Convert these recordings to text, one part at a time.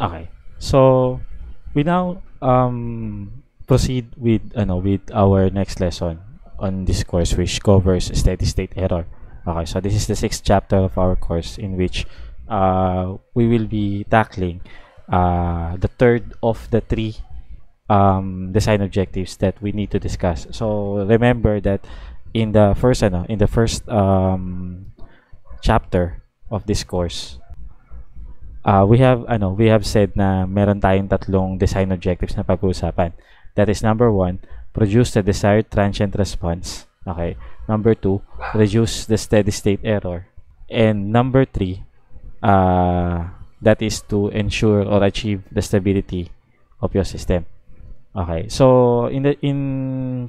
Okay. So we now um, proceed with know with our next lesson on this course which covers steady state error. Okay, so this is the sixth chapter of our course in which uh, we will be tackling uh, the third of the three um, design objectives that we need to discuss. So remember that in the first know in the first um, chapter of this course uh, we have ano, we have said na meron tayong tatlong design objectives na pag-uusapan. That is number one, produce the desired transient response. Okay. Number two, reduce the steady state error. And number three, uh, that is to ensure or achieve the stability of your system. Okay. So in the in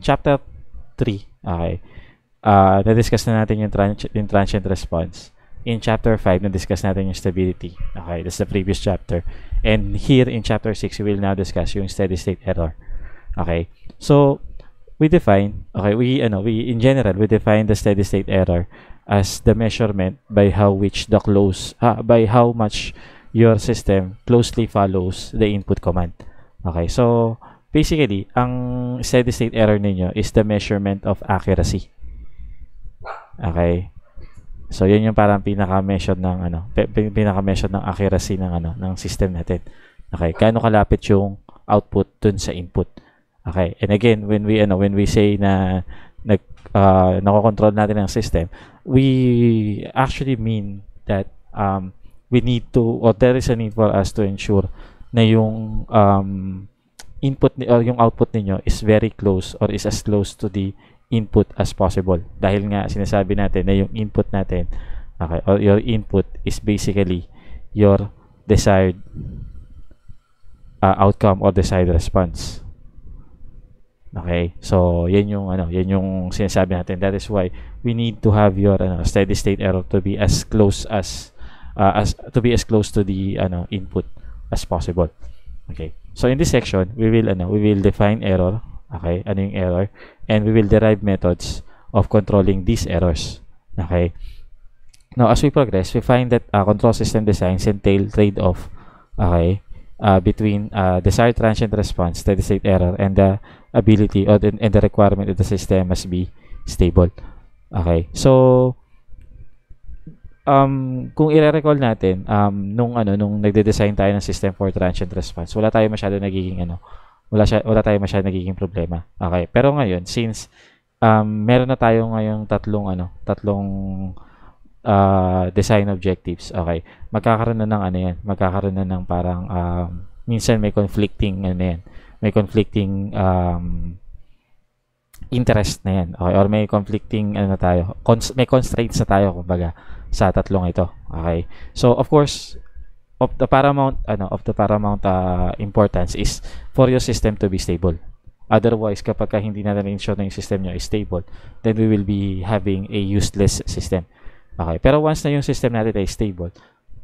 chapter 3, okay. Uh, na-discuss na natin yung, trans- yung transient response in chapter 5, na-discuss natin yung stability. Okay, that's the previous chapter. And here in chapter 6, we will now discuss yung steady state error. Okay, so we define, okay, we, ano, we, in general, we define the steady state error as the measurement by how which the close, ha, by how much your system closely follows the input command. Okay, so basically, ang steady state error ninyo is the measurement of accuracy. Okay, So, yun yung parang pinaka-measure ng ano, pinaka-measure ng accuracy ng ano, ng system natin. Okay, gaano kalapit yung output dun sa input. Okay, and again, when we ano, when we say na nag uh, nakokontrol natin ang system, we actually mean that um, we need to or there is a need for us to ensure na yung um, input ni, or yung output niyo is very close or is as close to the input as possible. Dahil nga sinasabi natin na yung input natin, okay, or your input is basically your desired uh, outcome or desired response. Okay? So, yan yung ano, yan yung sinasabi natin. That is why we need to have your ano, steady state error to be as close as uh, as to be as close to the ano input as possible. Okay. So in this section, we will ano, we will define error. Okay? Ano yung error? and we will derive methods of controlling these errors. Okay? Now, as we progress, we find that uh, control system designs entail trade-off okay, uh, between uh, desired transient response, steady-state error, and the ability or the, and the requirement that the system must be stable. Okay? So, um, kung i-recall natin, um, nung, ano, nung nagde-design tayo ng system for transient response, wala tayo masyado nagiging ano, wala, siya, wala tayo masyadong nagiging problema. Okay. Pero ngayon, since um, meron na tayo ngayong tatlong, ano, tatlong uh, design objectives, okay, magkakaroon na ng ano yan, magkakaroon na ng parang, um, minsan may conflicting, ano yan, may conflicting um, interest na yan. Okay? Or may conflicting, ano na tayo, cons- may constraints na tayo, kumbaga, sa tatlong ito. Okay? So, of course, of the paramount ano of the paramount uh, importance is for your system to be stable. Otherwise, kapag ka hindi na na-ensure na yung system nyo is stable, then we will be having a useless system. Okay. Pero once na yung system natin ay stable,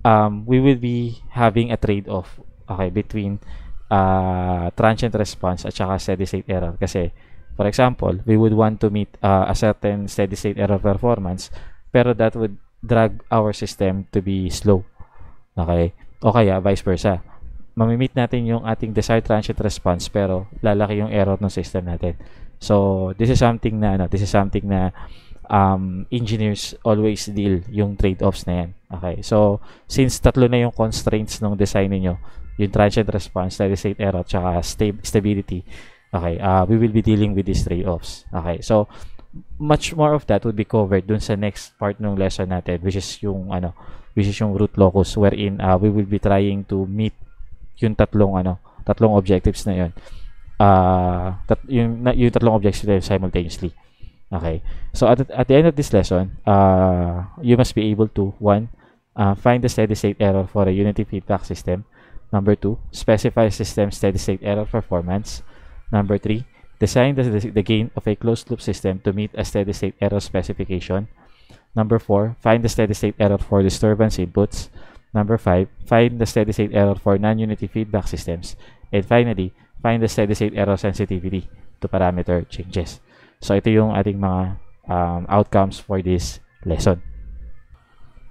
um, we will be having a trade-off okay, between uh, transient response at saka steady state error. Kasi, for example, we would want to meet uh, a certain steady state error performance, pero that would drag our system to be slow. Okay? o kaya vice versa mamimit natin yung ating desired transient response pero lalaki yung error ng system natin. So, this is something na ano, this is something na um, engineers always deal yung trade-offs na yan. Okay. So, since tatlo na yung constraints ng design niyo, yung transient response, steady state error, tsaka stab- stability. Okay, uh, we will be dealing with these trade-offs. Okay. So, much more of that would be covered dun sa next part ng lesson natin which is yung ano, which is yung root locus wherein uh, we will be trying to meet yung tatlong ano, tatlong objectives na yun. Uh, tat, yung, na, yung tatlong objectives simultaneously. Okay. So at, at the end of this lesson, uh, you must be able to one, uh, find the steady state error for a unity feedback system. Number two, specify system steady state error performance. Number three, design the, the gain of a closed loop system to meet a steady state error specification. Number 4, find the steady state error for disturbance inputs. Number 5, find the steady state error for non-unity feedback systems. And finally, find the steady state error sensitivity to parameter changes. So ito yung ating mga um, outcomes for this lesson.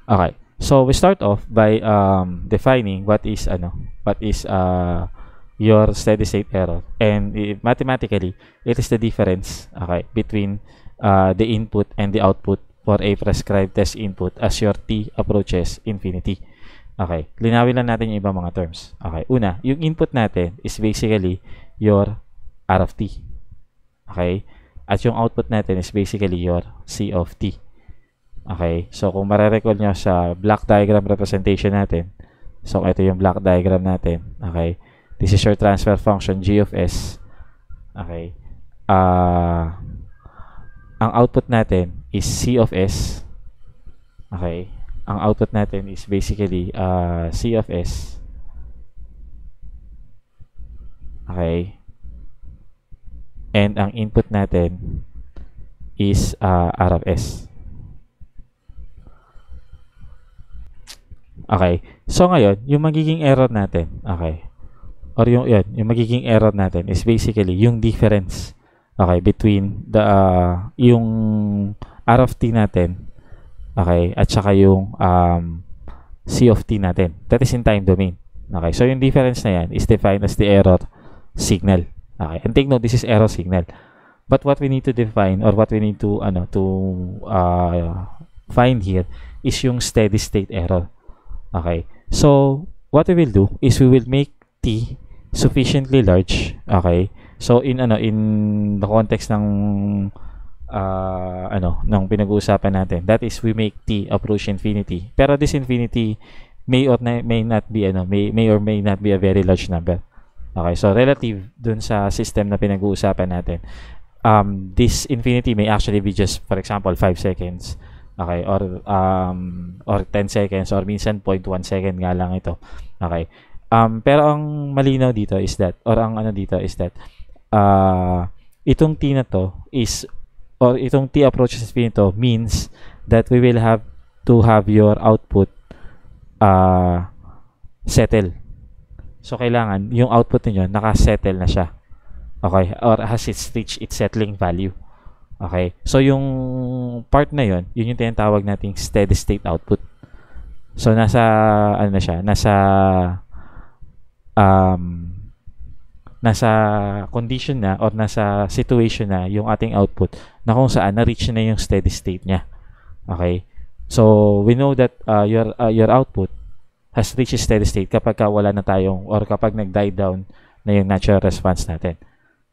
Okay. So we start off by um, defining what is ano, what is uh, your steady state error. And it, mathematically, it is the difference okay, between uh, the input and the output for a prescribed test input as your t approaches infinity. Okay, linawin lang natin yung ibang mga terms. Okay, una, yung input natin is basically your R of t. Okay, at yung output natin is basically your C of t. Okay, so kung marerecall nyo sa block diagram representation natin, so ito yung block diagram natin. Okay, this is your transfer function G of S. Okay, Uh, ang output natin is C of S. Okay. Ang output natin is basically uh, C of S. Okay. And ang input natin is uh, R of S. Okay. So ngayon, yung magiging error natin, okay. Or yung yun, yung magiging error natin is basically yung difference okay between the uh, yung R of t natin, okay, at saka yung um, C of t natin. That is in time domain. Okay, so yung difference na yan is defined as the error signal. Okay, and take note, this is error signal. But what we need to define or what we need to ano to uh, find here is yung steady state error. Okay. So, what we will do is we will make t sufficiently large. Okay. So, in ano in the context ng uh, ano, ng pinag-uusapan natin. That is, we make T approach infinity. Pero this infinity may or na, may not be, ano, may, may or may not be a very large number. Okay, so relative dun sa system na pinag-uusapan natin, um, this infinity may actually be just, for example, 5 seconds. Okay, or um, or 10 seconds or minsan 0.1 second nga lang ito. Okay. Um, pero ang malinaw dito is that or ang ano dito is that uh, itong T na to is or itong T approaches infinito means that we will have to have your output uh, settle. So, kailangan yung output ninyo nakasettle na siya. Okay? Or has it reached its settling value. Okay? So, yung part na yon yun yung tinatawag nating steady state output. So, nasa, ano na siya, nasa um, nasa condition na or nasa situation na yung ating output na kung saan na-reach na yung steady state niya. Okay? So, we know that uh, your uh, your output has reached steady state kapag ka wala na tayong or kapag nag-die down na yung natural response natin.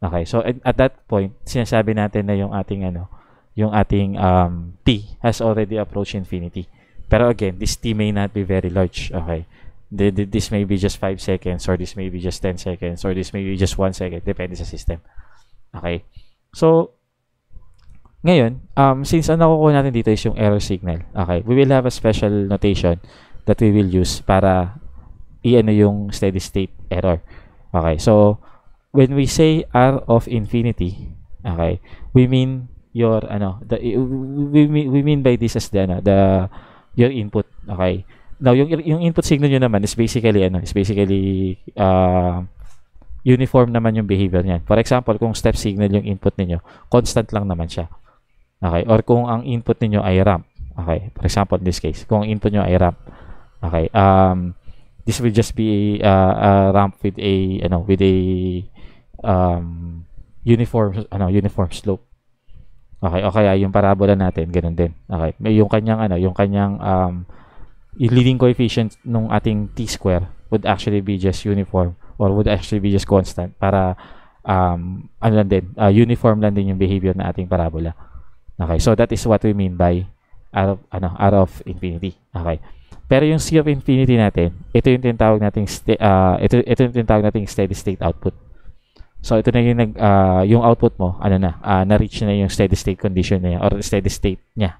Okay? So, at, that point, sinasabi natin na yung ating ano, yung ating um, T has already approached infinity. Pero again, this T may not be very large. Okay? this may be just 5 seconds or this may be just 10 seconds or this may be just 1 second depende sa system. Okay. So ngayon, um since ang nakukuha natin dito is yung error signal. Okay. We will have a special notation that we will use para iano yung steady state error. Okay. So when we say r of infinity, okay, we mean your ano, the we mean, we mean by this as the ano, the your input, okay? Now, yung, yung input signal niyo naman is basically, ano, is basically, uh, uniform naman yung behavior niyan. For example, kung step signal yung input niyo, constant lang naman siya. Okay? Or kung ang input niyo ay ramp. Okay? For example, in this case, kung ang input niyo ay ramp. Okay? Um, this will just be a, a ramp with a, ano, with a um, uniform, ano, uniform slope. Okay? okay kaya yung parabola natin, ganun din. Okay? May yung kanyang, ano, yung kanyang um, yung leading coefficient nung ating t-square would actually be just uniform or would actually be just constant para um, ano lang din, uh, uniform lang din yung behavior ng ating parabola. Okay, so that is what we mean by R of, ano, R of infinity. Okay. Pero yung C of infinity natin, ito yung tinatawag nating uh, ito ito yung tinatawag nating steady state output. So ito na yung nag uh, yung output mo, ano na, uh, na-reach na yung steady state condition niya or steady state niya.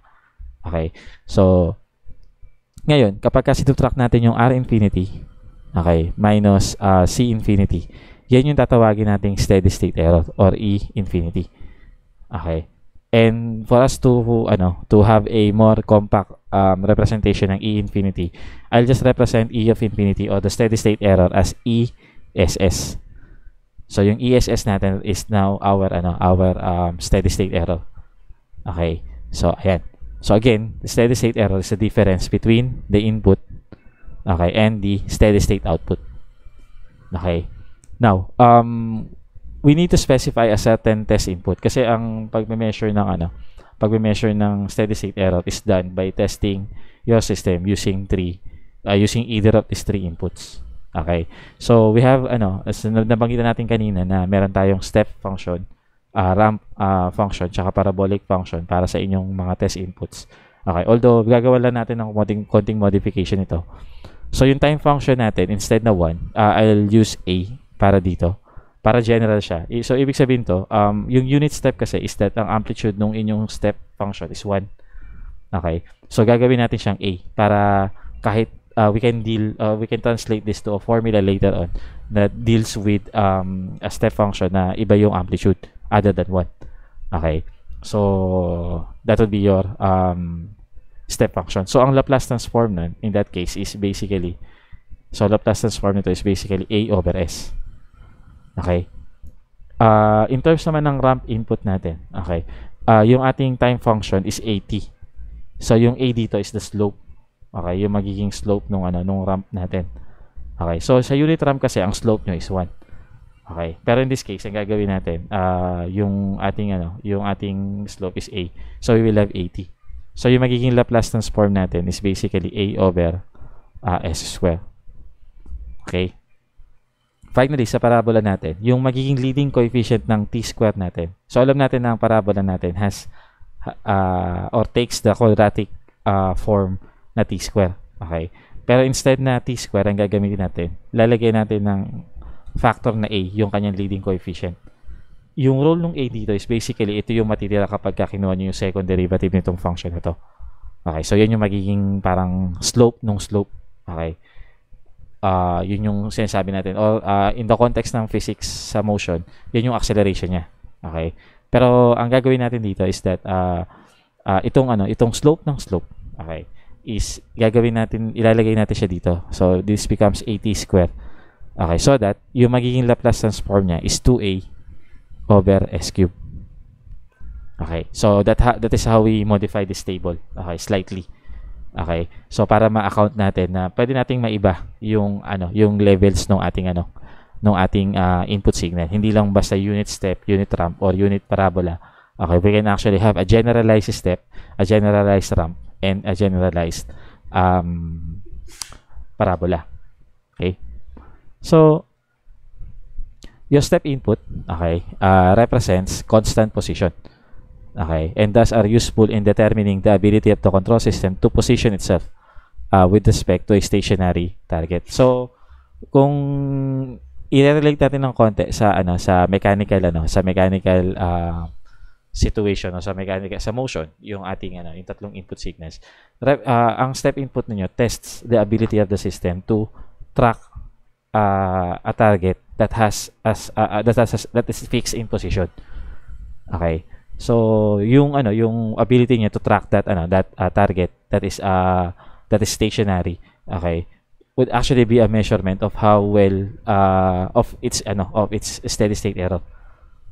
Okay. So ngayon, kapag kasi subtract natin yung R infinity, okay, minus uh, C infinity, yan yung tatawagin nating steady state error or E infinity. Okay. And for us to ano to have a more compact um, representation ng E infinity, I'll just represent E of infinity or the steady state error as ESS. So yung ESS natin is now our ano our um, steady state error. Okay. So ayan. So again, the steady state error is the difference between the input okay, and the steady state output. Okay. Now, um, we need to specify a certain test input kasi ang pagme-measure ng ano, pagme-measure ng steady state error is done by testing your system using three uh, using either of these three inputs. Okay. So we have ano, as nabanggit natin kanina na meron tayong step function uh, ramp uh, function tsaka parabolic function para sa inyong mga test inputs. Okay, although gagawa lang natin ng konting, konting modification ito. So yung time function natin, instead na 1, uh, ah, I'll use A para dito. Para general siya. So ibig sabihin to, um, yung unit step kasi is that ang amplitude ng inyong step function is 1. Okay. So gagawin natin siyang A para kahit uh, we can deal uh, we can translate this to a formula later on that deals with um, a step function na iba yung amplitude other than one. Okay? So, that would be your um, step function. So, ang Laplace transform nun, in that case, is basically, so Laplace transform nito is basically A over S. Okay? Uh, in terms naman ng ramp input natin, okay, uh, yung ating time function is AT. So, yung A dito is the slope. Okay, yung magiging slope nung ano nung ramp natin. Okay, so sa unit ramp kasi ang slope nyo is 1. Okay. Pero in this case, ang gagawin natin, uh, yung ating ano, yung ating slope is A. So we will have 80. So yung magiging Laplace transform natin is basically A over uh, S square. Okay. Finally, sa parabola natin, yung magiging leading coefficient ng t-square natin. So alam natin na ang parabola natin has uh, or takes the quadratic uh, form na t-square. Okay. Pero instead na t-square, ang gagamitin natin, lalagay natin ng factor na A, yung kanyang leading coefficient. Yung role ng A dito is basically ito yung matitira kapag kinuha nyo yung second derivative nitong function na to. Okay, so yan yung magiging parang slope nung slope. Okay. Uh, yun yung sinasabi natin. Or uh, in the context ng physics sa motion, yan yung acceleration niya. Okay. Pero ang gagawin natin dito is that uh, uh, itong ano, itong slope ng slope, okay, is gagawin natin, ilalagay natin siya dito. So this becomes at square Okay, so that yung magiging Laplace transform niya is 2a over s cube. Okay, so that that is how we modify this table. Okay, slightly. Okay. So para ma-account natin na pwede nating maiba yung ano, yung levels ng ating ano, ng ating uh, input signal. Hindi lang basta unit step, unit ramp or unit parabola. Okay, we can actually have a generalized step, a generalized ramp and a generalized um parabola. Okay? So, your step input, okay, uh, represents constant position. Okay, and thus are useful in determining the ability of the control system to position itself uh, with respect to a stationary target. So, kung i-relate natin ng konti sa ano sa mechanical ano sa mechanical uh, situation o no, sa mechanical sa motion yung ating ano yung tatlong input signals Re, uh, ang step input niyo tests the ability of the system to track uh, a target that has as uh, uh that has that is fixed in position. Okay. So, yung ano, yung ability niya to track that ano, that uh, target that is uh that is stationary, okay, would actually be a measurement of how well uh of its ano, of its steady state error.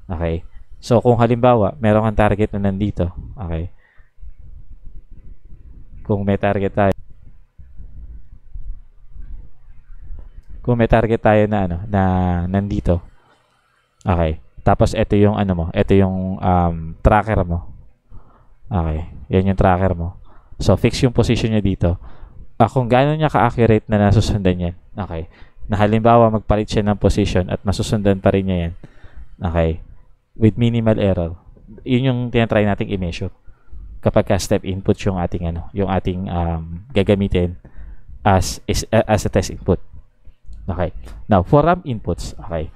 Okay. So, kung halimbawa, meron kang target na nandito, okay. Kung may target tayo kung may target tayo na ano na nandito. Okay. Tapos ito yung ano mo, ito yung um, tracker mo. Okay. Yan yung tracker mo. So fix yung position niya dito. Uh, kung gaano niya ka-accurate na nasusundan yan. Okay. Na halimbawa magpalit siya ng position at masusundan pa rin niya yan. Okay. With minimal error. Yun yung tinatry nating i-measure kapag ka step input yung ating ano, yung ating um, gagamitin as is, uh, as a test input. Okay. Now, for ramp inputs, okay.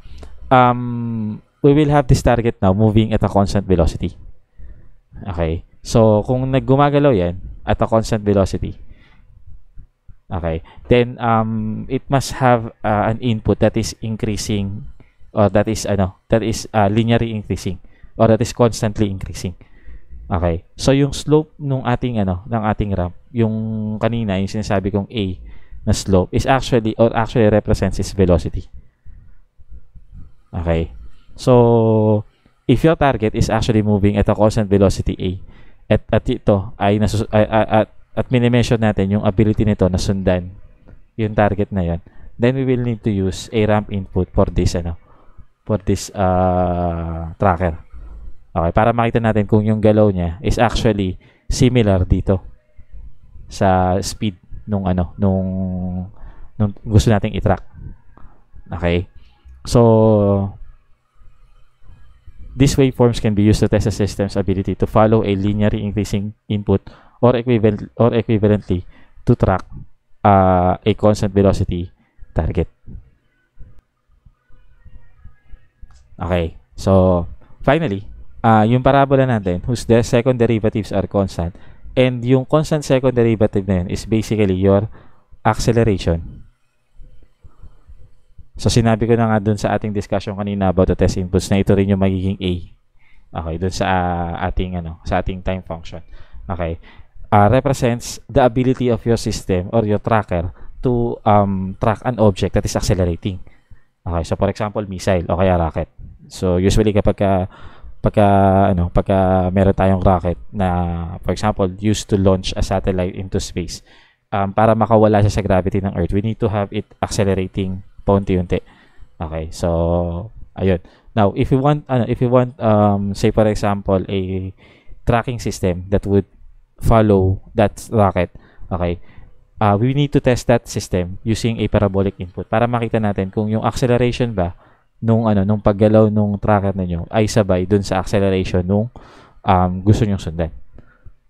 Um, we will have this target now moving at a constant velocity. Okay. So, kung naggumagalaw yan at a constant velocity, okay, then um, it must have uh, an input that is increasing or that is ano, that is uh, linearly increasing or that is constantly increasing. Okay. So, yung slope nung ating ano, ng ating ramp, yung kanina, yung sinasabi kong A, na slope is actually or actually represents its velocity. Okay. So, if your target is actually moving at a constant velocity A, at, at ito ay, nasus, ay at, at, at minimeasure natin yung ability nito na sundan yung target na yan, then we will need to use a ramp input for this ano for this uh, tracker. Okay, para makita natin kung yung galaw niya is actually similar dito sa speed nung ano, nung, nung gusto nating i-track. Okay? So, these waveforms can be used to test a system's ability to follow a linearly increasing input or equivalent or equivalently to track uh, a constant velocity target. Okay. So, finally, uh, yung parabola natin whose the second derivatives are constant And yung constant second derivative na yun is basically your acceleration. So, sinabi ko na nga dun sa ating discussion kanina about the test inputs na ito rin yung magiging A. Okay, dun sa uh, ating, ano, sa ating time function. Okay. Uh, represents the ability of your system or your tracker to um, track an object that is accelerating. Okay, so for example, missile o kaya rocket. So, usually kapag uh, pagka ano pagka meron tayong rocket na for example used to launch a satellite into space um, para makawala siya sa gravity ng earth we need to have it accelerating paunti-unti okay so ayun now if you want ano if you want um say for example a tracking system that would follow that rocket okay uh, we need to test that system using a parabolic input para makita natin kung yung acceleration ba nung ano nung paggalaw nung tracker ninyo ay sabay dun sa acceleration nung um, gusto niyong sundan.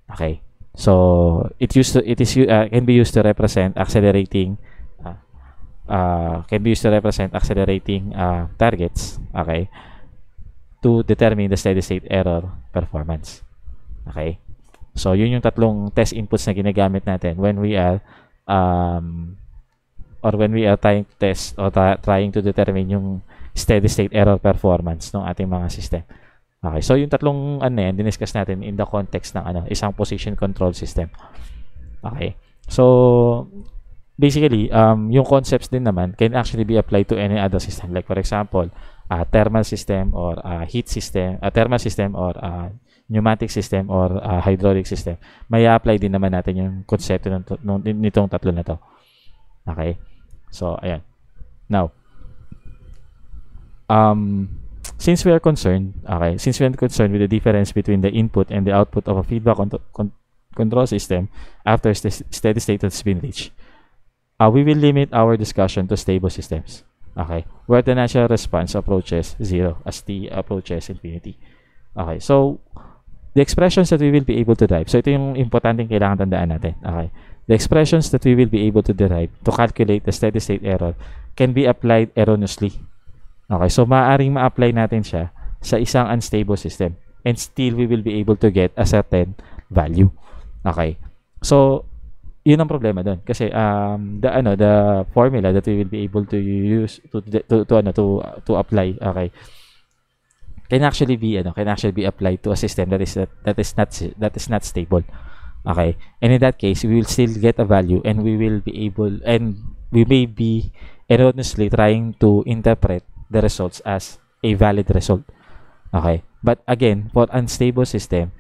Okay. So it used to it is uh, can be used to represent accelerating uh, uh, can be used to represent accelerating uh, targets, okay? To determine the steady state error performance. Okay? So, yun yung tatlong test inputs na ginagamit natin when we are um, or when we are trying to test or trying to determine yung steady state error performance ng ating mga system. Okay, so yung tatlong ano yan, diniscuss natin in the context ng ano, isang position control system. Okay. So basically, um, yung concepts din naman can actually be applied to any other system. Like for example, uh, thermal system or uh, heat system, uh, thermal system or uh, pneumatic system or uh, hydraulic system. May apply din naman natin yung konsepto ng, nitong tatlo na to. Okay? So, ayan. Now, um, since we are concerned, okay, since we are concerned with the difference between the input and the output of a feedback con con control system after st steady state has been reached, uh, we will limit our discussion to stable systems, okay, where the natural response approaches zero as t approaches infinity. Okay, so the expressions that we will be able to derive, so ito yung importanteng kailangan tandaan natin, okay, the expressions that we will be able to derive to calculate the steady state error can be applied erroneously Okay, so maaaring ma-apply natin siya sa isang unstable system and still we will be able to get a certain value. Okay. So, yun ang problema doon kasi um the ano the formula that we will be able to use to to, to ano to to apply okay can actually be ano can actually be applied to a system that is that, that is not that is not stable okay and in that case we will still get a value and we will be able and we may be erroneously trying to interpret the results as a valid result. Okay? But again, for unstable system,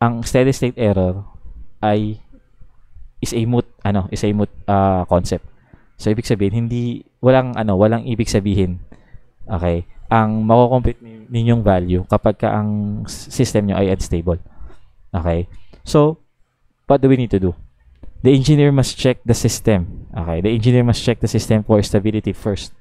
ang steady state error ay is a moot ano, is a moot uh, concept. So ibig sabihin hindi walang ano, walang ibig sabihin. Okay? Ang mako-compute ninyong value kapag ka ang system nyo ay unstable. Okay? So what do we need to do? The engineer must check the system. Okay? The engineer must check the system for stability first.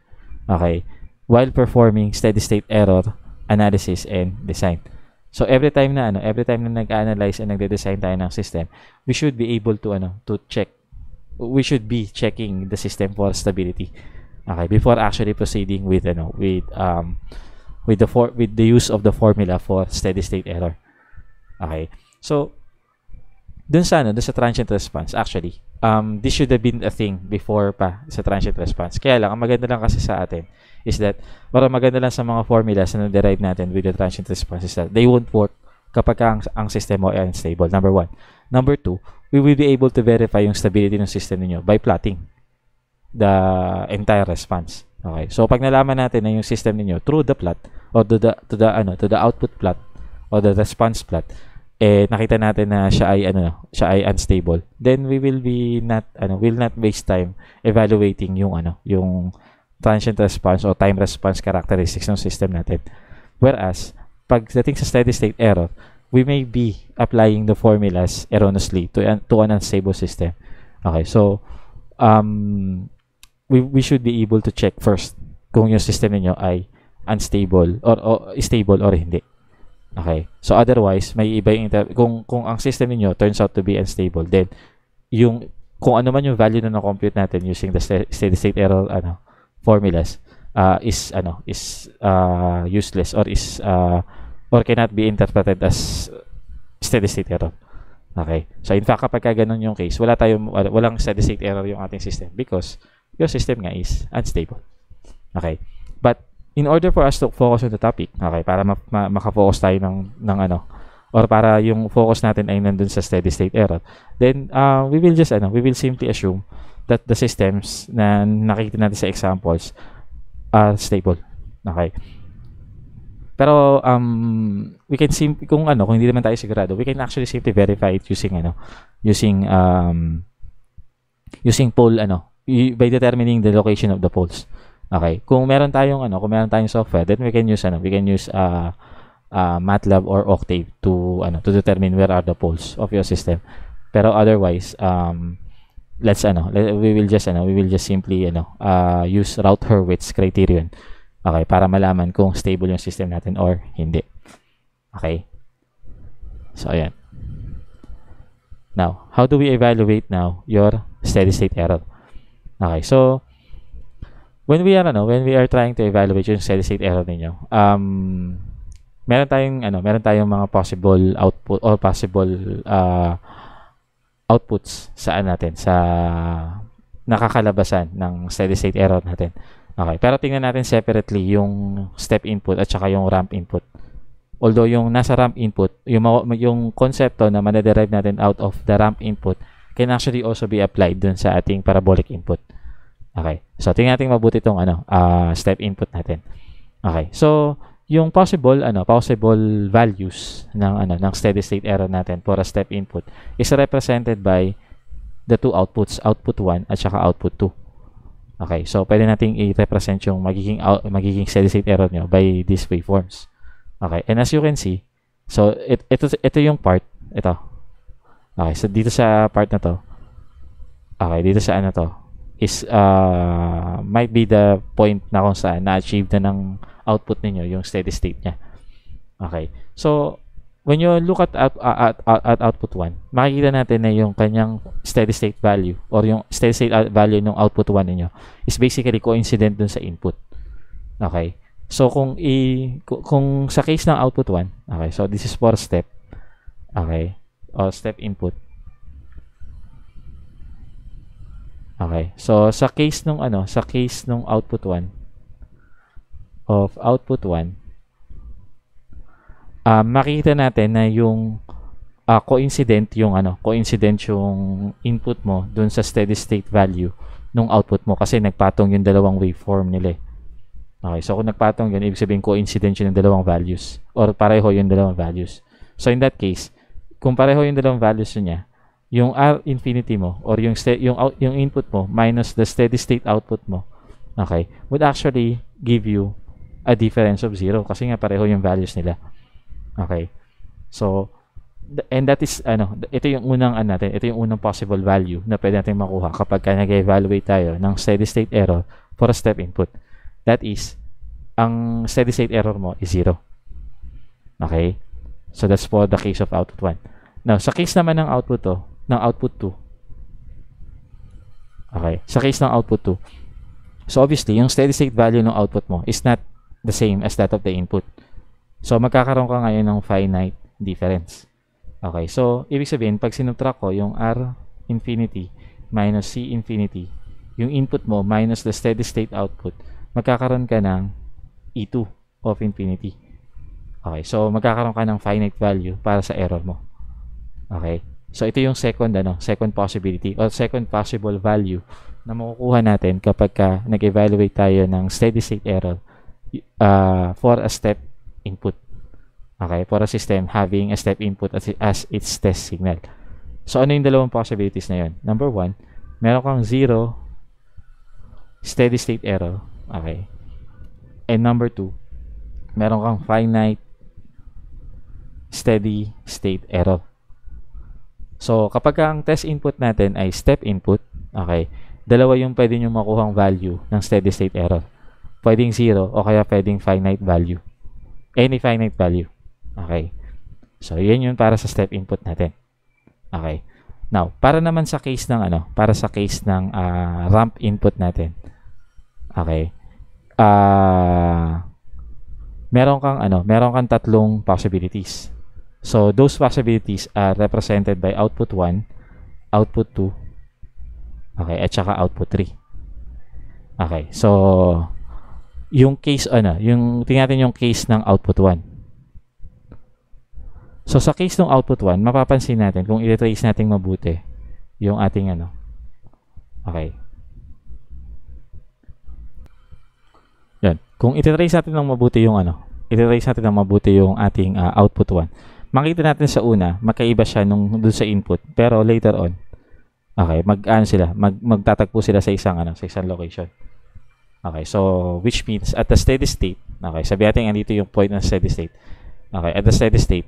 Okay? while performing steady state error analysis and design. So every time na ano, every time na nag-analyze and nagde-design tayo ng system, we should be able to ano, to check we should be checking the system for stability. Okay, before actually proceeding with ano, with um with the for with the use of the formula for steady state error. Okay. So dun sa ano, dun sa transient response actually. Um, this should have been a thing before pa sa transient response. Kaya lang, ang maganda lang kasi sa atin is that, para maganda lang sa mga formulas na na-derive natin with the transient response is that they won't work kapag ang, ang mo ay unstable. Number one. Number two, we will be able to verify yung stability ng system niyo by plotting the entire response. Okay. So pag nalaman natin na yung system niyo through the plot or to the to the ano to the output plot or the response plot, eh nakita natin na siya ay ano siya ay unstable then we will be not ano will not waste time evaluating yung ano yung transient response o time response characteristics ng system natin whereas pagdating sa steady state error we may be applying the formulas erroneously to an, to an unstable system okay so um we we should be able to check first kung yung system niyo ay unstable or, or stable or hindi Okay? So otherwise, may iba yung inter- kung kung ang system niyo turns out to be unstable, then yung kung ano man yung value na na-compute natin using the st- steady state error ano formulas uh, is ano is uh, useless or is uh, or cannot be interpreted as steady state error. Okay. So in fact kapag ganun yung case, wala tayong walang steady state error yung ating system because your system nga is unstable. Okay. But in order for us to focus on the topic, okay, para ma- ma- makafocus tayo ng, ng ano, or para yung focus natin ay nandun sa steady state error, then uh, we will just, ano, we will simply assume that the systems na nakikita natin sa examples are stable. Okay. Pero um, we can simply kung ano, kung hindi naman tayo sigurado, we can actually simply verify it using ano, using um, using pole ano, by determining the location of the poles. Okay. Kung meron tayong ano, kung meron tayong software, then we can use ano, we can use uh, uh, MATLAB or Octave to ano, to determine where are the poles of your system. Pero otherwise, um, let's ano, let, we will just ano, we will just simply ano, uh, use route Hurwitz criterion. Okay, para malaman kung stable yung system natin or hindi. Okay. So ayan. Now, how do we evaluate now your steady state error? Okay, so when we are ano, when we are trying to evaluate yung steady state error niyo, um, meron tayong ano, meron tayong mga possible output or possible uh, outputs saan natin sa nakakalabasan ng steady state error natin. Okay, pero tingnan natin separately yung step input at saka yung ramp input. Although yung nasa ramp input, yung yung konsepto na ma-derive natin out of the ramp input can actually also be applied dun sa ating parabolic input. Okay. So, tingnan natin mabuti itong ano, uh, step input natin. Okay. So, yung possible ano possible values ng ano ng steady state error natin for a step input is represented by the two outputs output 1 at saka output 2 okay so pwede nating i-represent yung magiging out, magiging steady state error nyo by these waveforms okay and as you can see so it, ito ito yung part ito okay so dito sa part na to okay dito sa ano to is uh, might be the point na kung saan na-achieve na ng output ninyo yung steady state niya. Okay. So, when you look at, at, at, at, output 1, makikita natin na yung kanyang steady state value or yung steady state uh, value ng output 1 ninyo is basically coincident dun sa input. Okay. So, kung, i, kung sa case ng output 1, okay, so this is for step, okay, or step input, Okay. So, sa case nung ano, sa case nung output 1 of output 1, uh, ah, makita natin na yung uh, coincident yung ano, coincident yung input mo dun sa steady state value nung output mo kasi nagpatong yung dalawang waveform nila. Eh. Okay, so kung nagpatong yun, ibig sabihin coincident yun ng dalawang values or pareho yung dalawang values. So in that case, kung pareho yung dalawang values niya, yung R infinity mo or yung yung yung input mo minus the steady state output mo okay would actually give you a difference of zero kasi nga pareho yung values nila okay so and that is ano ito yung unang ano natin ito yung unang possible value na pwede nating makuha kapag ka nag-evaluate tayo ng steady state error for a step input that is ang steady state error mo is zero okay so that's for the case of output 1 now sa case naman ng output to ng output 2. Okay. Sa case ng output 2. So, obviously, yung steady state value ng output mo is not the same as that of the input. So, magkakaroon ka ngayon ng finite difference. Okay. So, ibig sabihin, pag sinubtract ko yung R infinity minus C infinity, yung input mo minus the steady state output, magkakaroon ka ng E2 of infinity. Okay, so magkakaroon ka ng finite value para sa error mo. Okay? So ito yung second ano, second possibility or second possible value na makukuha natin kapag ka nag-evaluate tayo ng steady state error uh, for a step input. Okay, for a system having a step input as, as its test signal. So ano yung dalawang possibilities na yun? Number one, meron kang zero steady state error. Okay. And number two, meron kang finite steady state error. So, kapag ang test input natin ay step input, okay, dalawa yung pwede nyo makuhang value ng steady state error. Pwedeng 0 o kaya pwedeng finite value. Any finite value. Okay. So, yan yun para sa step input natin. Okay. Now, para naman sa case ng ano, para sa case ng uh, ramp input natin. Okay. Ah... Uh, meron kang ano, meron kang tatlong possibilities. So those possibilities are represented by output 1, output 2, okay, at saka output 3. Okay, so yung case ano, yung tingnan natin yung case ng output 1. So sa case ng output 1, mapapansin natin kung i-trace natin mabuti yung ating ano. Okay. Yan. Kung i-trace natin ng mabuti yung ano, i-trace natin ng mabuti yung ating uh, output 1 makita natin sa una, magkaiba siya nung doon sa input. Pero later on, okay, mag ano sila, mag, magtatagpo sila sa isang ano, sa isang location. Okay, so which means at the steady state, okay, sabi natin andito yung point ng steady state. Okay, at the steady state,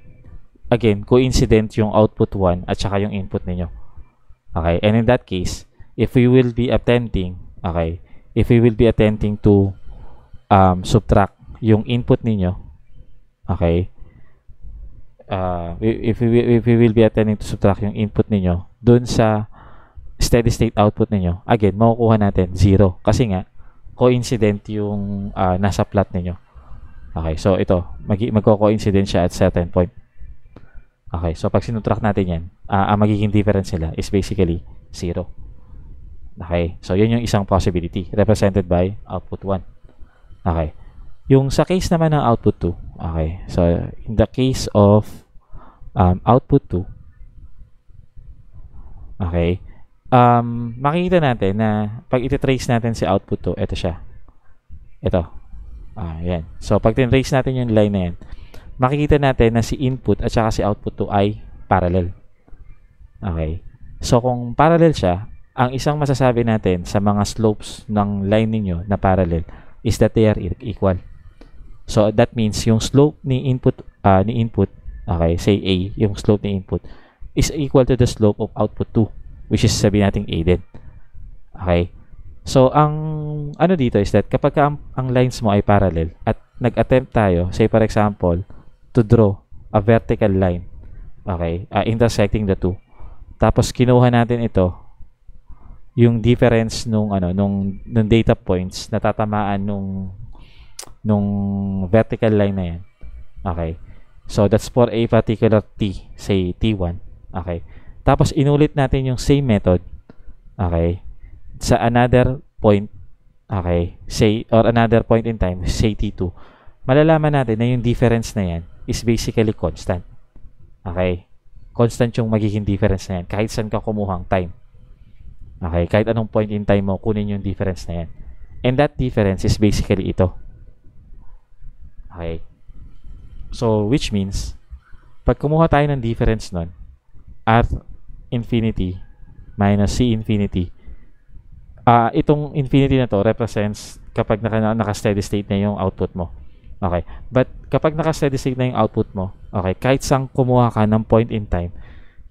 again, coincident yung output 1 at saka yung input ninyo. Okay, and in that case, if we will be attempting, okay, if we will be attempting to um, subtract yung input ninyo, okay, uh, if, we, if we will be attending to subtract yung input ninyo dun sa steady state output ninyo, again, makukuha natin 0. Kasi nga, coincident yung uh, nasa plot ninyo. Okay, so ito, mag magko-coincident siya at certain point. Okay, so pag sinubtract natin yan, uh, ang magiging difference nila is basically 0. Okay, so yun yung isang possibility represented by output 1. Okay, yung sa case naman ng output 2, okay, so in the case of um, output 2, okay, um, makikita natin na pag iti-trace natin si output 2, ito siya. Ito. Ah, yan. So, pag tin-trace natin yung line na yan, makikita natin na si input at saka si output 2 ay parallel. Okay. So, kung parallel siya, ang isang masasabi natin sa mga slopes ng line ninyo na parallel is that they are equal. So that means yung slope ni input uh, ni input, okay, say A, yung slope ni input is equal to the slope of output 2 which is sabi nating A din. Okay? So ang ano dito is that kapag ang, ang lines mo ay parallel at nag-attempt tayo, say for example, to draw a vertical line, okay, uh, intersecting the two. Tapos kinuha natin ito yung difference nung ano nung nung data points natatamaan nung nung vertical line na yan. Okay. So, that's for a particular T. Say, T1. Okay. Tapos, inulit natin yung same method. Okay. Sa another point. Okay. Say, or another point in time. Say, T2. Malalaman natin na yung difference na yan is basically constant. Okay. Constant yung magiging difference na yan. Kahit saan ka kumuha kumuhang time. Okay. Kahit anong point in time mo, kunin yung difference na yan. And that difference is basically ito. Okay. So, which means, pag kumuha tayo ng difference nun, at infinity minus c infinity, uh, itong infinity na to represents kapag naka, naka-steady state na yung output mo. Okay. But kapag naka-steady state na yung output mo, okay, kahit saan kumuha ka ng point in time,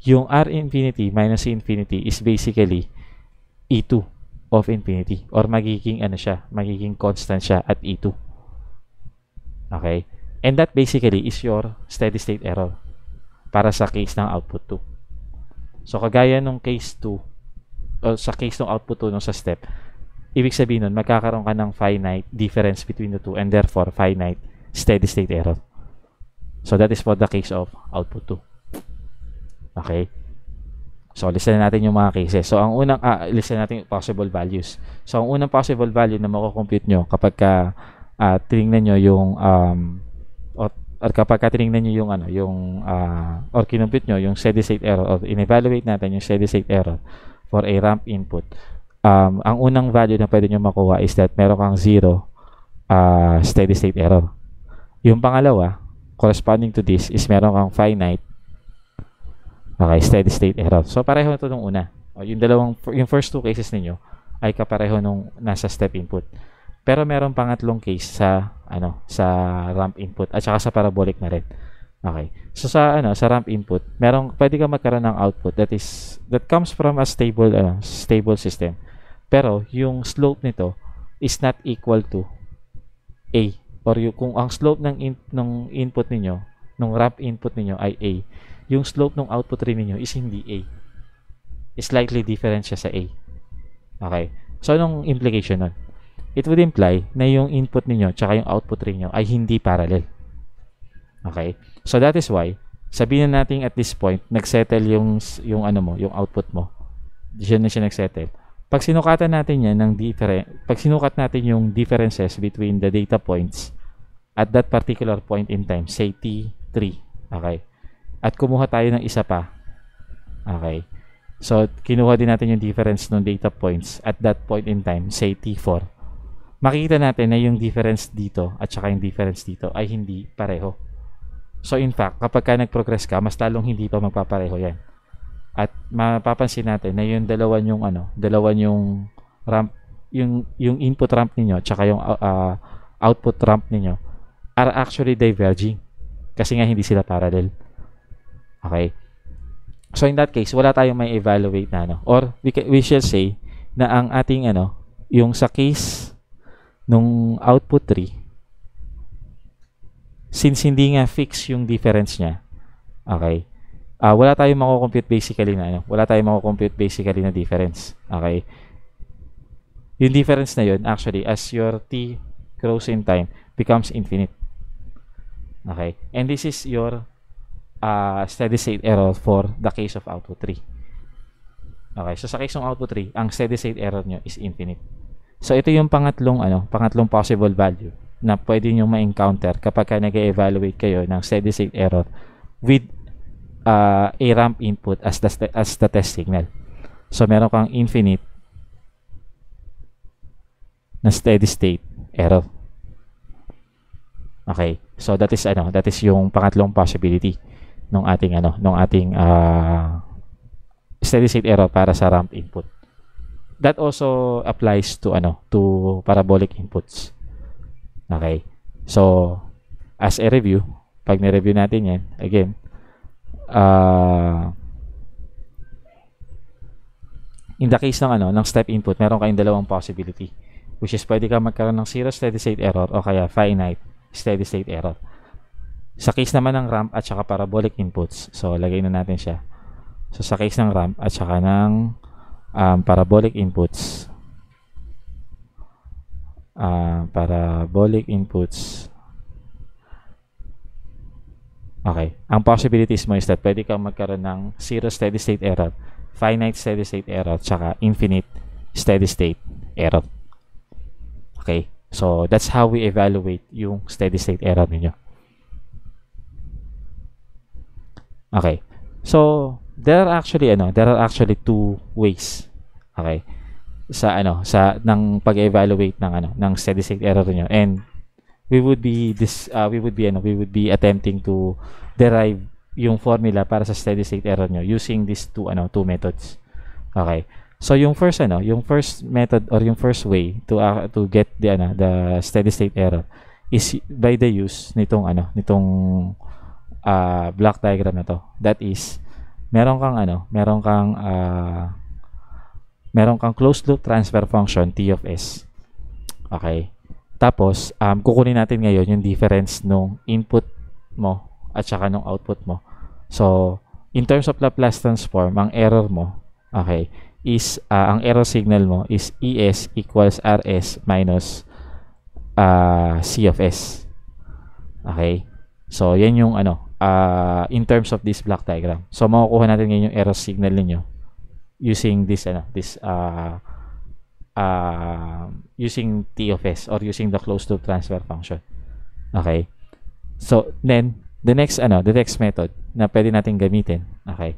yung r infinity minus c infinity is basically E2 of infinity or magiging ano siya, magiging constant siya at E2. Okay? And that basically is your steady state error para sa case ng output 2. So, kagaya nung case 2, o sa case ng output 2 nung sa step, ibig sabihin nun, magkakaroon ka ng finite difference between the two and therefore finite steady state error. So, that is for the case of output 2. Okay? So, listahan natin yung mga cases. So, ang unang, ah, listahan natin yung possible values. So, ang unang possible value na makukompute nyo kapag ka uh, ah, tingnan niyo yung um, at, or kapag tingnan niyo yung ano yung uh, or kinumpute nyo yung steady state error or in-evaluate natin yung steady state error for a ramp input um, ang unang value na pwede niyo makuha is that meron kang zero uh, steady state error yung pangalawa corresponding to this is meron kang finite okay steady state error so pareho ito nung una o, yung dalawang yung first two cases niyo ay kapareho nung nasa step input pero meron pangatlong case sa ano, sa ramp input at saka sa parabolic na rin. Okay. So sa ano, sa ramp input, merong pwede ka magkaroon ng output that is that comes from a stable ano, stable system. Pero yung slope nito is not equal to A or yung, kung ang slope ng in, ng input ninyo, ng ramp input ninyo ay A, yung slope ng output rin ninyo is hindi A. Is slightly different siya sa A. Okay. So anong implication nun? it would imply na yung input ninyo tsaka yung output rin nyo ay hindi parallel. Okay? So that is why, sabihin na natin at this point, nagsettle yung, yung ano mo, yung output mo. Diyan na siya nagsettle. Pag sinukatan natin yan ng different, pag sinukat natin yung differences between the data points at that particular point in time, say T3, okay? At kumuha tayo ng isa pa, okay? So, kinuha din natin yung difference ng data points at that point in time, say T4 makikita natin na yung difference dito at saka yung difference dito ay hindi pareho. So in fact, kapag ka nag-progress ka, mas talong hindi pa magpapareho yan. At mapapansin natin na yung dalawa yung ano, dalawa yung ramp, yung, yung input ramp ninyo at saka yung uh, output ramp ninyo are actually diverging. Kasi nga hindi sila parallel. Okay? So in that case, wala tayong may evaluate na ano. Or we, we shall say na ang ating ano, yung sa case nung output 3, since hindi nga fix yung difference niya, okay, uh, wala tayong mako-compute basically na, ano, wala tayong mako-compute basically na difference. Okay? Yung difference na yun, actually, as your t grows in time, becomes infinite. Okay? And this is your uh, steady state error for the case of output 3. Okay, so sa case ng output 3, ang steady state error nyo is infinite. So ito yung pangatlong ano, pangatlong possible value na pwede niyo ma-encounter kapag ka nag-evaluate kayo ng steady state error with uh, a ramp input as the as the test signal. So meron kang infinite na steady state error. Okay. So that is ano, that is yung pangatlong possibility ng ating ano, ng ating uh, steady state error para sa ramp input that also applies to ano, to parabolic inputs. Okay. So, as a review, pag ni-review natin 'yan, again, uh, in the case ng ano, ng step input, meron kayong dalawang possibility which is pwede ka magkaroon ng zero steady state error o kaya finite steady state error. Sa case naman ng ramp at saka parabolic inputs, so lagay na natin siya. So sa case ng ramp at saka ng um, parabolic inputs uh, parabolic inputs okay ang possibilities mo is that pwede kang magkaroon ng zero steady state error finite steady state error tsaka infinite steady state error okay so that's how we evaluate yung steady state error ninyo okay so there are actually ano, there are actually two ways. Okay? Sa ano, sa ng pag-evaluate ng ano, ng steady state error niyo. And we would be this uh, we would be ano, we would be attempting to derive yung formula para sa steady state error niyo using these two ano, two methods. Okay? So yung first ano, yung first method or yung first way to uh, to get the ano, the steady state error is by the use nitong ano, nitong uh, block diagram na to. That is meron kang ano, meron kang uh, meron kang closed loop transfer function T of S. Okay. Tapos, um, kukunin natin ngayon yung difference nung input mo at saka nung output mo. So, in terms of Laplace transform, ang error mo, okay, is, uh, ang error signal mo is ES equals RS minus uh, C of S. Okay? So, yan yung ano, uh, in terms of this block diagram. So, makukuha natin ngayon yung error signal niyo using this, ano, this, uh, uh, using T of S or using the closed loop transfer function. Okay? So, then, the next, ano, the next method na pwede nating gamitin, okay,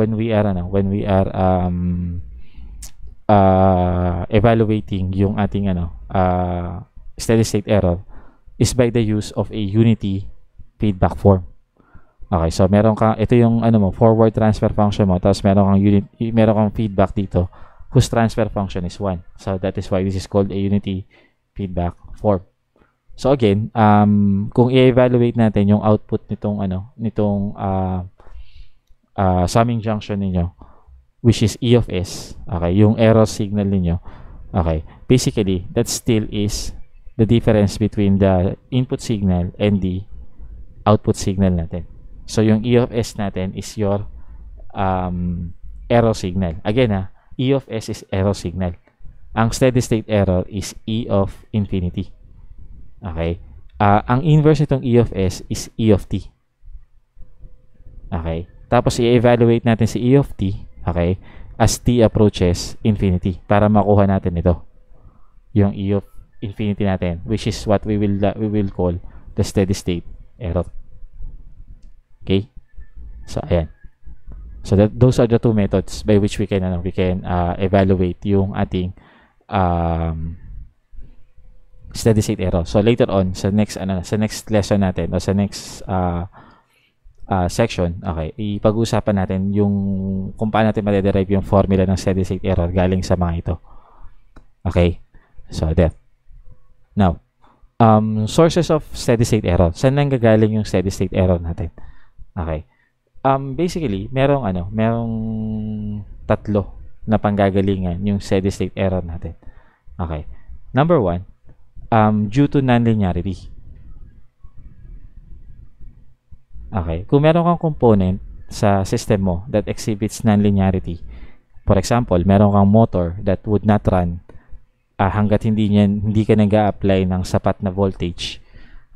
when we are, ano, when we are, um, uh, evaluating yung ating, ano, uh, steady state error is by the use of a unity feedback form. Okay, so meron kang ito yung ano mo, forward transfer function mo. Tapos meron kang unit meron kang feedback dito whose transfer function is 1. So that is why this is called a unity feedback form. So again, um kung i-evaluate natin yung output nitong ano, nitong uh, uh, summing junction niyo which is E of S, okay, yung error signal niyo. Okay. Basically, that still is the difference between the input signal and the output signal natin. So, yung E of S natin is your um, error signal. Again, ha, E of S is error signal. Ang steady state error is E of infinity. Okay? Uh, ang inverse nitong E of S is E of T. Okay? Tapos, i-evaluate natin si E of T, okay, as T approaches infinity para makuha natin ito. Yung E of infinity natin, which is what we will, uh, we will call the steady state error. Okay? So, ayan. So, that, those are the two methods by which we can, ano, we can uh, evaluate yung ating um, steady state error. So, later on, sa next, ano, sa next lesson natin o sa next uh, uh, section, okay, ipag-uusapan natin yung kung paano natin derive yung formula ng steady state error galing sa mga ito. Okay? So, that. Now, um, sources of steady state error. Saan nanggagaling yung steady state error natin? Okay. Um, basically, merong ano, merong tatlo na panggagalingan yung steady state error natin. Okay. Number one, um, due to nonlinearity. Okay. Kung meron kang component sa system mo that exhibits nonlinearity, for example, meron kang motor that would not run uh, hanggat hindi, niya, hindi ka nag apply ng sapat na voltage.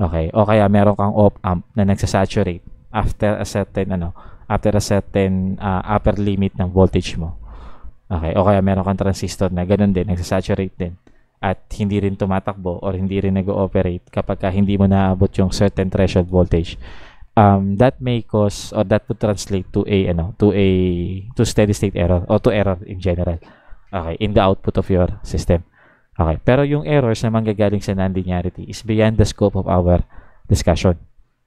Okay. O kaya meron kang op-amp na nagsasaturate after a certain ano, after a certain uh, upper limit ng voltage mo. Okay, o kaya meron kang transistor na ganun din, nagsasaturate din at hindi rin tumatakbo or hindi rin nag-ooperate kapag ka hindi mo naaabot yung certain threshold voltage. Um, that may cause or that would translate to a ano, to a to steady state error or to error in general. Okay, in the output of your system. Okay, pero yung errors na manggagaling sa nonlinearity is beyond the scope of our discussion.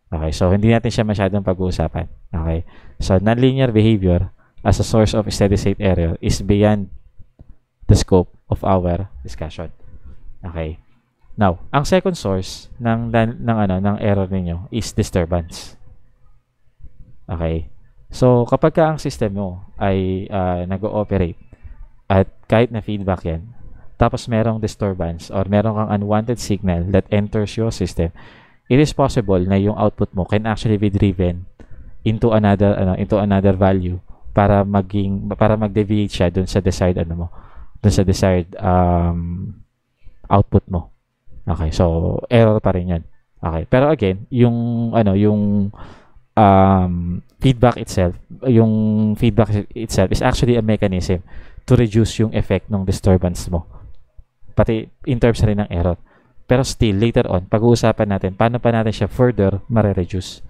Okay, so hindi natin siya masyadong pag-uusapan. Okay. So, nonlinear behavior as a source of steady state error is beyond the scope of our discussion. Okay. Now, ang second source ng ng ano ng error ninyo is disturbance. Okay. So, kapag ka ang system mo ay uh, nag-ooperate at kahit na feedback yan, tapos merong disturbance or meron kang unwanted signal that enters your system, it is possible na yung output mo can actually be driven into another ano into another value para maging para mag-deviate siya doon sa desired ano mo doon sa desired um, output mo okay so error pa rin yan okay pero again yung ano yung um, feedback itself yung feedback itself is actually a mechanism to reduce yung effect ng disturbance mo pati in terms rin ng error pero still, later on, pag-uusapan natin paano pa natin siya further mare-reduce.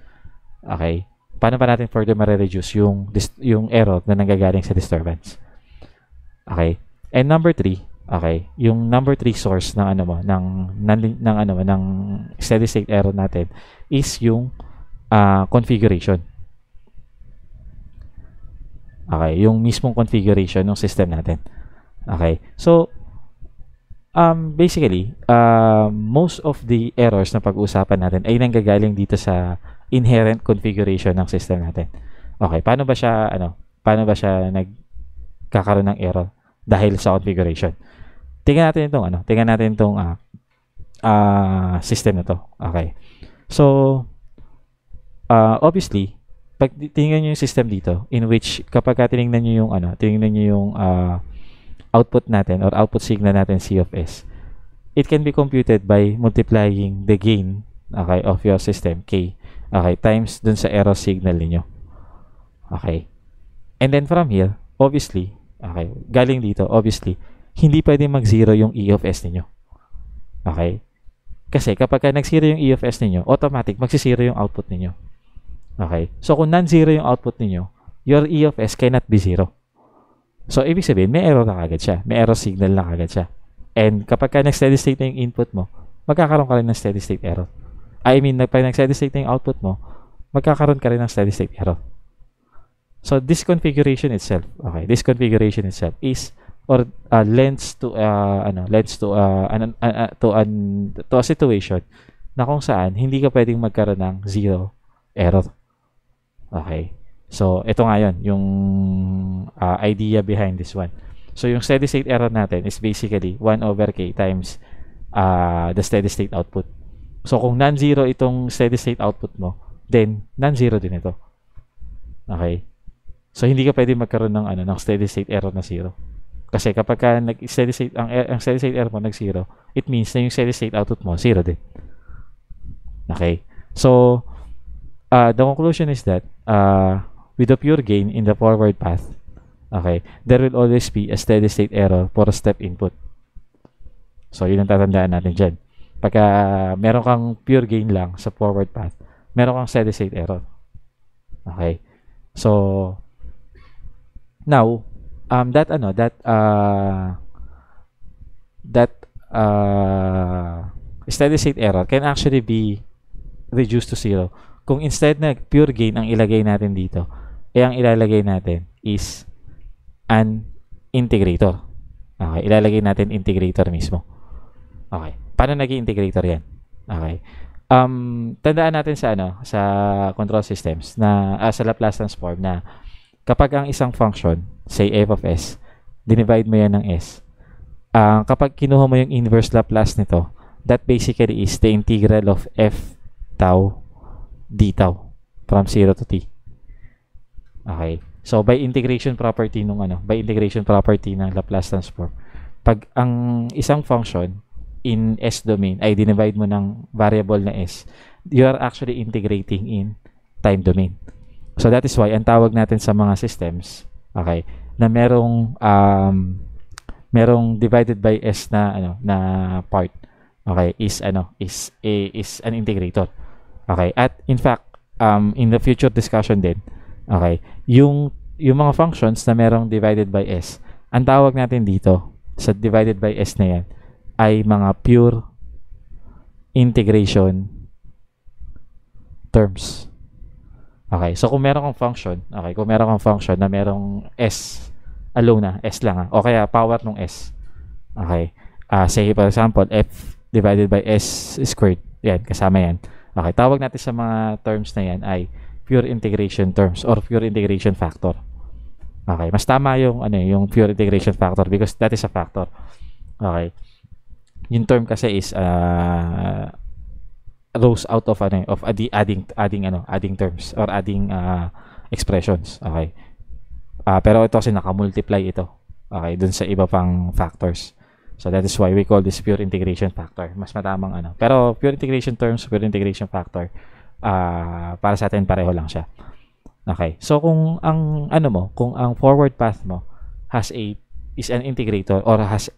Okay? Paano pa natin further mare-reduce yung, yung error na nanggagaling sa disturbance. Okay? And number three, okay, yung number three source ng ano mo, ng, ng, ng ano mo, ng steady state error natin is yung uh, configuration. Okay, yung mismong configuration ng system natin. Okay, so Um, basically, uh, most of the errors na pag-uusapan natin ay nanggagaling dito sa inherent configuration ng system natin. Okay, paano ba siya, ano, paano ba siya nagkakaroon ng error dahil sa configuration? Tingnan natin itong, ano, tingnan natin itong uh, uh, system na to. Okay. So, uh, obviously, pag tinignan nyo yung system dito, in which kapag tinignan nyo yung, ano, tinignan nyo yung uh, output natin or output signal natin C of S, it can be computed by multiplying the gain okay, of your system, K, okay, times dun sa error signal niyo Okay. And then from here, obviously, okay, galing dito, obviously, hindi pwede mag-zero yung E of S ninyo. Okay? Kasi kapag nag-zero yung E of S ninyo, automatic, magsisiro yung output ninyo. Okay? So, kung non-zero yung output ninyo, your E of S cannot be zero. So, ibig sabihin, may error na kagad siya. May error signal na kagad siya. And kapag ka nag-steady state na yung input mo, magkakaroon ka rin ng steady state error. I mean, pag nag-steady state na yung output mo, magkakaroon ka rin ng steady state error. So, this configuration itself, okay, this configuration itself is or uh, lends to uh, ano lends to uh, an, uh, uh, to an to a situation na kung saan hindi ka pwedeng magkaroon ng zero error. Okay. So, ito nga yun, yung uh, idea behind this one. So, yung steady state error natin is basically 1 over k times uh, the steady state output. So, kung non-zero itong steady state output mo, then non-zero din ito. Okay? So, hindi ka pwede magkaroon ng, ano, ng steady state error na zero. Kasi kapag ka nag-steady state, ang, ang steady state error mo nag-zero, it means na yung steady state output mo, zero din. Okay? So, uh, the conclusion is that uh, with a pure gain in the forward path, okay, there will always be a steady state error for a step input. So, yun ang tatandaan natin dyan. Pagka ah, meron kang pure gain lang sa forward path, meron kang steady state error. Okay. So, now, um, that ano, that, uh, that, uh, steady state error can actually be reduced to zero. Kung instead na pure gain ang ilagay natin dito, kaya eh, ang ilalagay natin is an integrator. Okay, ilalagay natin integrator mismo. Okay. Paano naging integrator 'yan? Okay. Um, tandaan natin sa ano, sa control systems na ah, sa Laplace transform na kapag ang isang function, say f of s, dinivide mo 'yan ng s. Uh, kapag kinuha mo yung inverse Laplace nito, that basically is the integral of f tau d tau from 0 to t. Okay? So, by integration property nung ano, by integration property ng Laplace transform, pag ang isang function in S domain ay dinivide mo ng variable na S, you are actually integrating in time domain. So, that is why ang tawag natin sa mga systems, okay, na merong um, merong divided by S na ano na part. Okay, is ano, is a, is an integrator. Okay, at in fact, um, in the future discussion din, Okay. Yung, yung mga functions na merong divided by S, ang tawag natin dito sa divided by S na yan ay mga pure integration terms. Okay. So, kung meron kang function, okay, kung meron kang function na merong S alone na, S lang ha, ah, o kaya power ng S. Okay. Uh, say, for example, F divided by S squared. Yan, kasama yan. Okay, tawag natin sa mga terms na yan ay pure integration terms or pure integration factor. Okay, mas tama yung ano eh, yung pure integration factor because that is a factor. Okay. Yung term kasi is uh, rose out of ano eh, of adi, adding adding ano adding terms or adding uh, expressions okay uh, pero ito kasi naka-multiply ito okay dun sa iba pang factors so that is why we call this pure integration factor mas matamang ano pero pure integration terms pure integration factor uh, para sa atin pareho lang siya. Okay. So kung ang ano mo, kung ang forward path mo has a is an integrator or has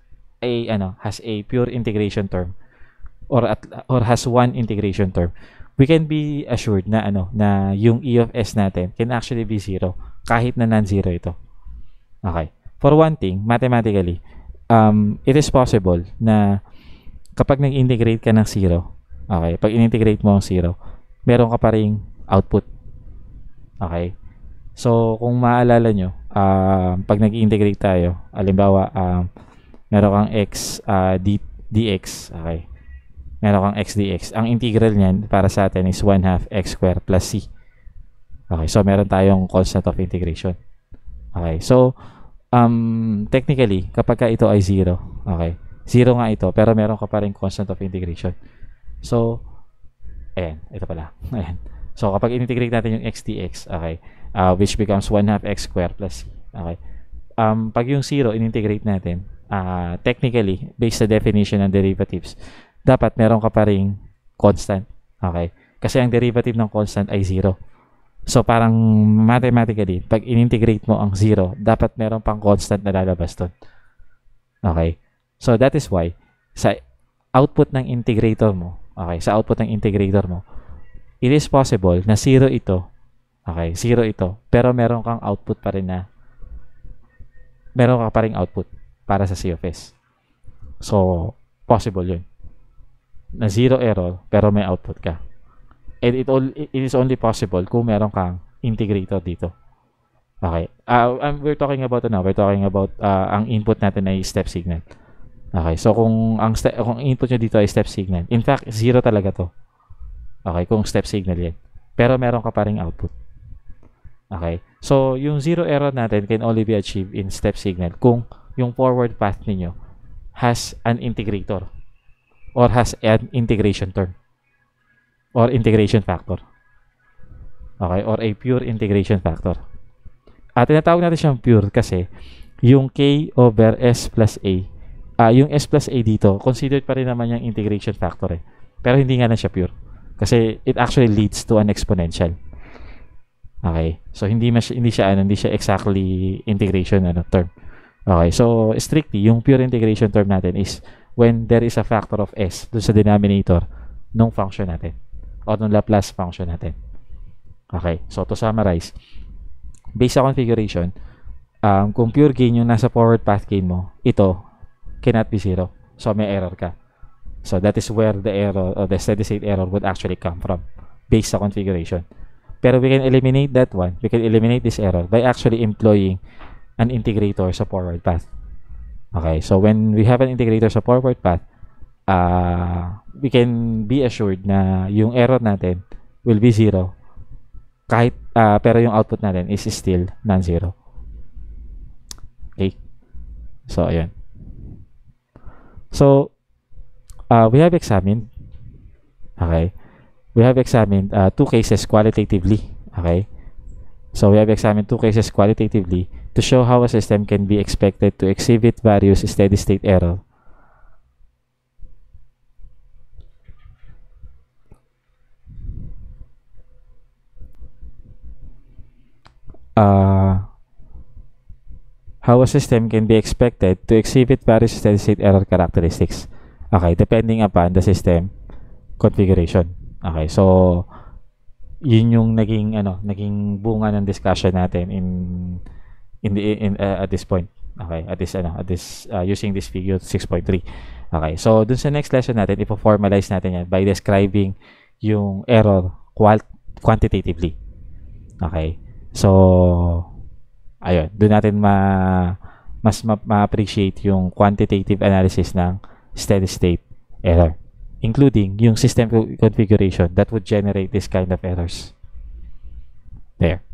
a ano, has a pure integration term or at, or has one integration term, we can be assured na ano na yung E of S natin can actually be zero kahit na non-zero ito. Okay. For one thing, mathematically, um, it is possible na kapag nag-integrate ka ng zero, okay, pag in-integrate mo ang zero, meron ka pa ring output. Okay? So, kung maalala nyo, uh, pag nag-integrate tayo, alimbawa, um, ah, meron kang x uh, d, dx, okay? Meron kang x dx. Ang integral niyan para sa atin is 1 half x squared plus c. Okay, so meron tayong constant of integration. Okay, so um, technically, kapag ka ito ay 0, okay, 0 nga ito, pero meron ka pa rin constant of integration. So, Ayan, ito pala. Ayan. So, kapag integrate natin yung x dx, okay, uh, which becomes 1 half x squared plus Okay. Um, pag yung 0, in-integrate natin, uh, technically, based sa definition ng derivatives, dapat meron ka pa rin constant. Okay. Kasi ang derivative ng constant ay 0. So, parang mathematically, pag in-integrate mo ang 0, dapat meron pang constant na lalabas doon. Okay. So, that is why, sa output ng integrator mo, Okay, sa output ng integrator mo. It is possible na zero ito. Okay, zero ito. Pero meron kang output pa rin na meron ka pa rin output para sa CFS. So, possible yun. Na zero error, pero may output ka. And it, all, it is only possible kung meron kang integrator dito. Okay. Uh, um, we're talking about ano, we're talking about uh, ang input natin ay step signal. Okay, so kung ang step kung input niya dito ay step signal. In fact, zero talaga to. Okay, kung step signal yan. Pero meron ka pa ring output. Okay. So, yung zero error natin can only be achieved in step signal kung yung forward path niyo has an integrator or has an integration term or integration factor. Okay, or a pure integration factor. At tinatawag natin siyang pure kasi yung K over S plus A uh, yung S plus A dito, considered pa rin naman yung integration factor eh. Pero hindi nga na siya pure. Kasi it actually leads to an exponential. Okay. So hindi mas hindi siya ano, hindi siya exactly integration ano term. Okay. So strictly yung pure integration term natin is when there is a factor of s doon sa denominator ng function natin o ng Laplace function natin. Okay. So to summarize, based sa configuration, um, kung pure gain yung nasa forward path gain mo, ito cannot be zero. So may error ka. So that is where the error or uh, the steady state error would actually come from based sa configuration. Pero we can eliminate that one. We can eliminate this error by actually employing an integrator sa forward path. Okay, so when we have an integrator sa forward path, uh, we can be assured na yung error natin will be zero kahit uh, pero yung output natin is still non-zero. Okay? So, ayun. So, uh, we have examined, okay, we have examined uh, two cases qualitatively, okay. So, we have examined two cases qualitatively to show how a system can be expected to exhibit various steady-state error. Uh, how a system can be expected to exhibit various steady-state error characteristics. Okay, depending upon the system configuration. Okay, so yun yung naging ano, naging bunga ng discussion natin in in the in uh, at this point. Okay, at this ano, at this uh, using this figure 6.3. Okay, so dun sa next lesson natin, ipo-formalize natin yan by describing yung error qual- quantitatively. Okay. So ayun, doon natin ma mas ma- ma-appreciate yung quantitative analysis ng steady state error including yung system configuration that would generate this kind of errors. There.